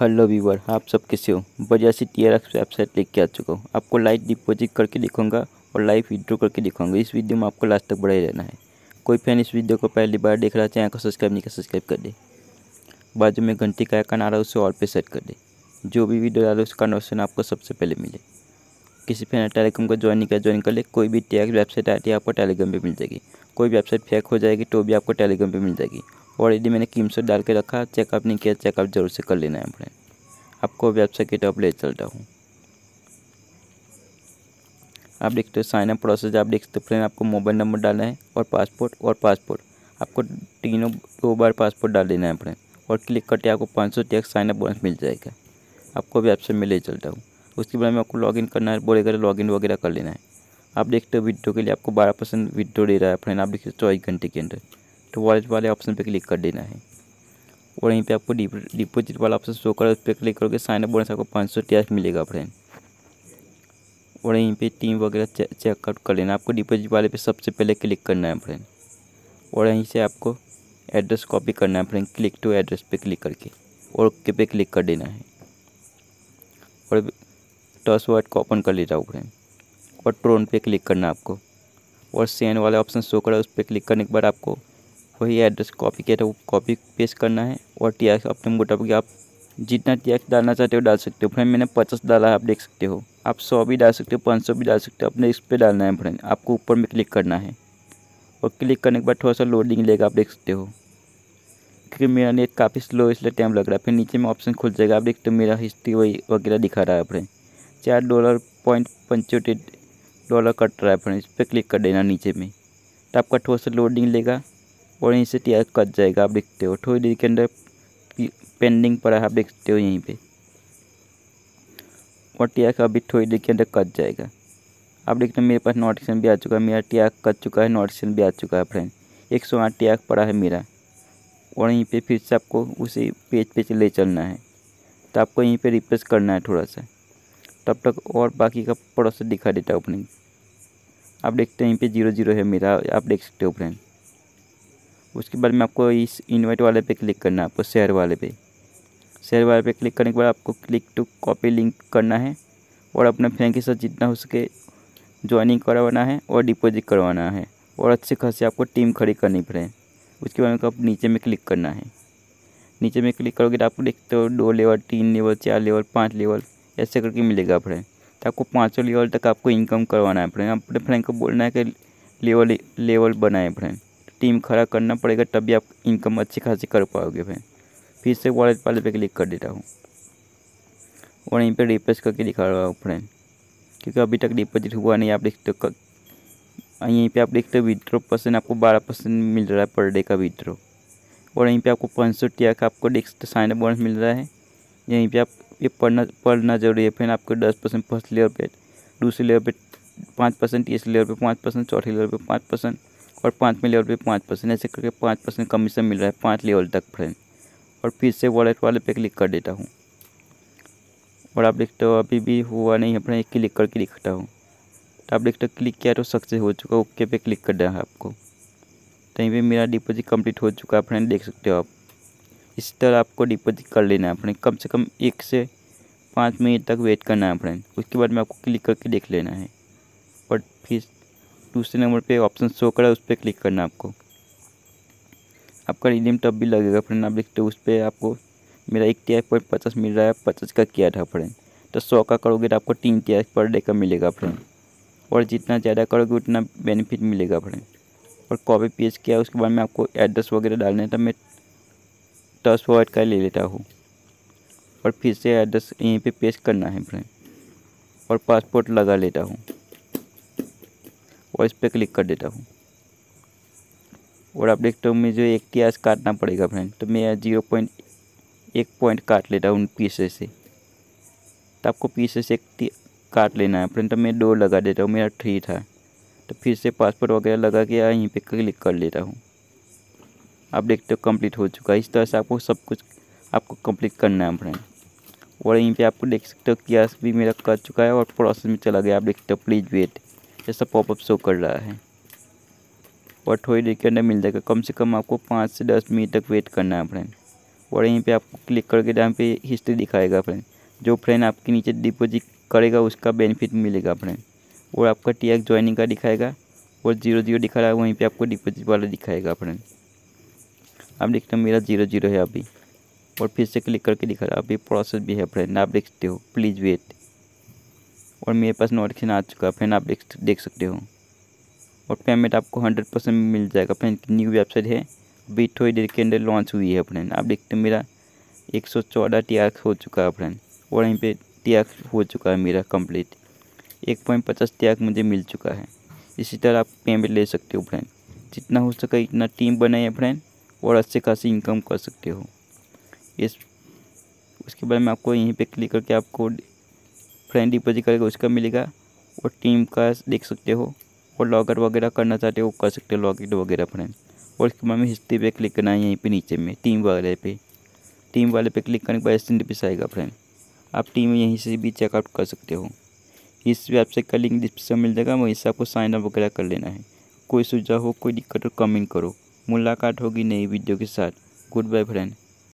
hello viewer आप सब कैसे हो बढ़िया सी टी आर वेबसाइट लेके आ चुका हूँ आपको लाइव डिपॉजिट करके दिखाऊंगा और लाइव विड्रो करके दिखाऊंगा इस वीडियो में आपको लास्ट तक बढ़ाए रहना है कोई फैन इस वीडियो को पहली बार देख रहा है तो चाहे सब्सक्राइब नहीं कर सब्सक्राइब कर दे बाजू में घंटी का आइकन आ रहा है उसे और पे सेट कर दे जो भी वीडियो डालो उसका नोशन आपको सबसे पहले मिले किसी फैन टेलीग्राम को ज्वाइन नहीं कर ज्वाइन कर ले कोई भी टैक्स वेबसाइट आती है आपको टेलीग्राम पर मिल जाएगी कोई वेबसाइट फेक हो जाएगी तो भी आपको टेलीग्राम पर मिल जाएगी और यदि मैंने कीमसो डाल के रखा चेकअप नहीं किया चेकअप जरूर से कर लेना है अपने आपको वेबसाइट की टॉप ले चलता हूँ आप देखते हो साइनअप प्रोसेस आप देख सकते हो फ्रेंड आपको मोबाइल नंबर डालना है और पासपोर्ट और पासपोर्ट आपको तीनों दो बार पासपोर्ट डाल देना है अपने और क्लिक करके आपको पाँच सौ टैक्स साइनअप बोनस मिल जाएगा आपको वेबसाइट में ले चलता हूँ उसके बाद में आपको इन करना है बोलेगा इन वगैरह कर लेना है आप देखते हो वीडियो के लिए आपको बारह परसेंट वीडियो दे रहा है फ्रेंड आप देखते हो चौबीस घंटे के अंदर तो वॉलेट वाले ऑप्शन पर क्लिक कर देना है और यहीं पे आपको डिपोजिट वाला ऑप्शन शो कर उस पर क्लिक करोगे साइन अप बोनस आपको पाँच सौ टी मिलेगा फ्रेंड और यहीं पे टीम वगैरह चेकआउट कर लेना आपको डिपोजिट वाले पे सबसे पहले क्लिक करना है फ्रेंड और यहीं से आपको एड्रेस कॉपी करना है फ्रेंड क्लिक टू एड्रेस पे क्लिक करके और ओके पे क्लिक कर देना है और टॉस वर्ड को ओपन कर लेता हूँ फ्रेंड और ट्रोन पे क्लिक करना है आपको और सेन वाले ऑप्शन शो करा उस पर क्लिक करने के बाद आपको वही एड्रेस कॉपी किया था वो कॉपी पेस्ट करना है और टी एक्स अपने मुताबिक आप जितना टी एक्स डालना चाहते हो डाल सकते हो फ्रेंड मैंने पचास डाला है आप देख सकते हो आप सौ भी डाल सकते हो पाँच सौ भी डाल सकते हो अपने इस पर डालना है फ्रेंड आपको ऊपर में क्लिक करना है और क्लिक करने के बाद थोड़ा सा लोडिंग लेगा आप देख सकते हो क्योंकि मेरा नेट काफ़ी स्लो इसलिए टाइम लग रहा है फिर नीचे में ऑप्शन खुल जाएगा आप देखते हो मेरा हिस्ट्री वही वगैरह दिखा रहा है फ्रेंड चार डॉलर पॉइंट पंचोटी डॉलर कट रहा है फ्रेंड इस पर क्लिक कर देना नीचे में तो आपका थोड़ा सा लोडिंग लेगा और यहीं से टीआर कट जाएगा आप देखते हो थोड़ी देर के अंदर पेंडिंग पड़ा है आप देखते हो यहीं पे और टीआर का अभी थोड़ी देर के अंदर कट जाएगा आप देखते हो मेरे पास नोटिफिकेशन भी आ चुका है मेरा टीआर कट चुका है नोटिफिकेशन भी आ चुका है फ्रेंड एक सौ आठ टीआर पड़ा है मेरा और यहीं पर फिर से आपको उसी पेज पे ले चलना है तो आपको यहीं पर रिप्लेस करना है थोड़ा सा तब तक और बाकी का पड़ोस दिखा देता है ओपनिंग आप देखते हैं यहीं पे जीरो जीरो है मेरा आप देख सकते हो फ्रेंड उसके बाद में आपको इस इनवाइट वाले पे क्लिक करना है आपको शेयर वाले पे शेयर वाले पे क्लिक करने के बाद आपको क्लिक टू कॉपी लिंक करना है और अपने फ्रेंड के साथ जितना हो सके ज्वाइनिंग करवाना है और डिपॉजिट करवाना है और अच्छे खासे आपको टीम खड़ी करनी पड़े उसके बाद में आप नीचे में क्लिक करना है नीचे में क्लिक करोगे तो आपको देखते हो दो लेवल तीन लेवल चार लेवल पाँच लेवल ऐसे करके मिलेगा फ्रेंड तो आपको पाँचों लेवल तक आपको इनकम करवाना है फ्रेंड अपने फ्रेंड को बोलना है कि लेवल लेवल बनाए फ्रेंड टीम खड़ा करना पड़ेगा तभी आप इनकम अच्छी खासी कर पाओगे भाई फिर से वॉलेट वाले पे क्लिक कर देता हूँ और यहीं पे रिप्लेस करके दिखा रहा हूँ फ्रेंड क्योंकि अभी तक डिपॉजिट हुआ नहीं आप देख तो यहीं पे आप देखते हो विद्रो परसेंट आपको बारह परसेंट मिल रहा है पर डे का विद्रो और यहीं पे आपको पाँच सौ टी का आपको डेस्क साइन अप बोनस मिल रहा है यहीं पर आप ये पढ़ना पढ़ना जरूरी है फिर आपको दस परसेंट फर्स्ट लेयर पे दूसरे लेयर पे पाँच परसेंट तीसरे लेयर पे पाँच परसेंट चौथे लेयर पे पाँच परसेंट और पाँचवें लेवल पे पाँच परसेंट ऐसे करके पाँच परसेंट कमीशन मिल रहा है पाँच लेवल तक फ्रेंड और फिर से वॉलेट वाले पे क्लिक कर देता हूँ और आप देखते हो अभी भी हुआ नहीं है अपने क्लिक करके दिखता हूँ तो आप देखते हो क्लिक किया तो सक्सेस हो चुका ओके पे क्लिक कर रहा है आपको कहीं पर मेरा डिपोज़िट कम्प्लीट हो चुका है फ्रेंड देख सकते हो आप इस तरह आपको डिपॉजिट कर लेना है फ्रेंड कम से कम एक से पाँच मिनट तक वेट करना है फ्रेंड उसके बाद में आपको क्लिक करके देख लेना है और फिर दूसरे नंबर पे ऑप्शन शो करा उस पर क्लिक करना आपको आपका रिडीम टब भी लगेगा फ्रेंड आप देखते हो उस पर आपको मेरा एक टी पॉइंट पचास मिल रहा है पचास का किया था फ्रेंड तो सौ का करोगे तो आपको तीन टी पर डे का मिलेगा फ्रेंड और जितना ज़्यादा करोगे उतना बेनिफिट मिलेगा फ्रेंड और कॉपी पेज किया उसके बाद में आपको एड्रेस वगैरह डालना है तो मैं टर्स फॉरवर्ड का ले लेता हूँ और फिर से एड्रेस यहीं पे पेश करना है फ्रेंड और पासपोर्ट लगा लेता हूँ और इस पर क्लिक कर देता हूँ और आप देखते हो मुझे एक प्याज काटना पड़ेगा फ्रेंड तो मैं जीरो पॉइंट एक पॉइंट काट लेता हूँ पीसेस से तो आपको से एक काट लेना है फ्रेंड तो मैं दो लगा देता हूँ मेरा थ्री था तो फिर से पासपोर्ट वगैरह लगा के यहीं पे क्लिक कर लेता हूँ आप देखते हो कम्प्लीट हो चुका है इस तरह से आपको सब कुछ आपको कंप्लीट करना है फ्रेंड और यहीं पे आपको देख सकते हो कि भी मेरा कर चुका है और प्रोसेस में चला गया आप देखते हो प्लीज़ वेट ऐसा पॉपअप शो कर रहा है और थोड़ी देर के अंदर मिल जाएगा कम से कम आपको पाँच से दस मिनट तक वेट करना है फ्रेंड और यहीं पे आपको क्लिक करके जहाँ पे हिस्ट्री दिखाएगा फ्रेंड जो फ्रेंड आपके नीचे डिपोजिट करेगा उसका बेनिफिट मिलेगा फ्रेंड और आपका टी एक्स ज्वाइनिंग का दिखाएगा और जीरो जीरो दिखा रहा है वहीं पे आपको डिपोजिट वाला दिखाएगा फ्रेंड आप देखते हो मेरा जीरो जीरो है अभी और फिर से क्लिक करके दिखा रहा है अभी प्रोसेस भी है फ्रेंड आप देखते हो प्लीज़ वेट और मेरे पास नोटिफिकेशन आ चुका है फ्रेंड आप देख देख सकते हो और पेमेंट आपको हंड्रेड परसेंट मिल जाएगा फ्रेंड न्यू वेबसाइट है अभी थोड़ी देर के अंदर लॉन्च हुई है फ्रेंड आप देखते मेरा एक सौ चौदह टी आर हो चुका है फ्रेंड और यहीं पर टी आर हो चुका है मेरा कम्प्लीट एक पॉइंट पचास टी आर मुझे मिल चुका है इसी तरह आप पेमेंट ले सकते हो फ्रेंड जितना हो सके इतना टीम बनाइए फ्रेंड और अच्छे खासी इनकम कर सकते हो इस उसके बाद में आपको यहीं पे क्लिक करके आपको फ्रेंड डिपोजिट करेगा उसका मिलेगा और टीम का देख सकते हो और लॉगर वगैरह करना चाहते हो कर सकते हो लॉगिन वगैरह फ्रेंड और इसके बाद में हिस्ट्री पे क्लिक करना है यहीं पे नीचे में टीम वाले पे टीम वाले पे क्लिक करने के बाद एस इंटरफेस आएगा फ्रेंड आप टीम यहीं से भी चेकआउट कर सकते हो इस वेबसाइट का लिंक डिस्क्रिप्शन मिल जाएगा वहीं से आपको साइन अप वगैरह कर लेना है कोई सुझाव हो कोई दिक्कत हो कमेंट करो मुलाकात होगी नई वीडियो के साथ गुड बाय फ्रेंड